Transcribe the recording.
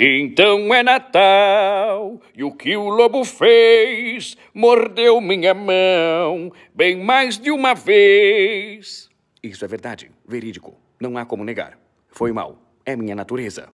Então é Natal, e o que o lobo fez? Mordeu minha mão, bem mais de uma vez. Isso é verdade, verídico. Não há como negar. Foi mal. É minha natureza.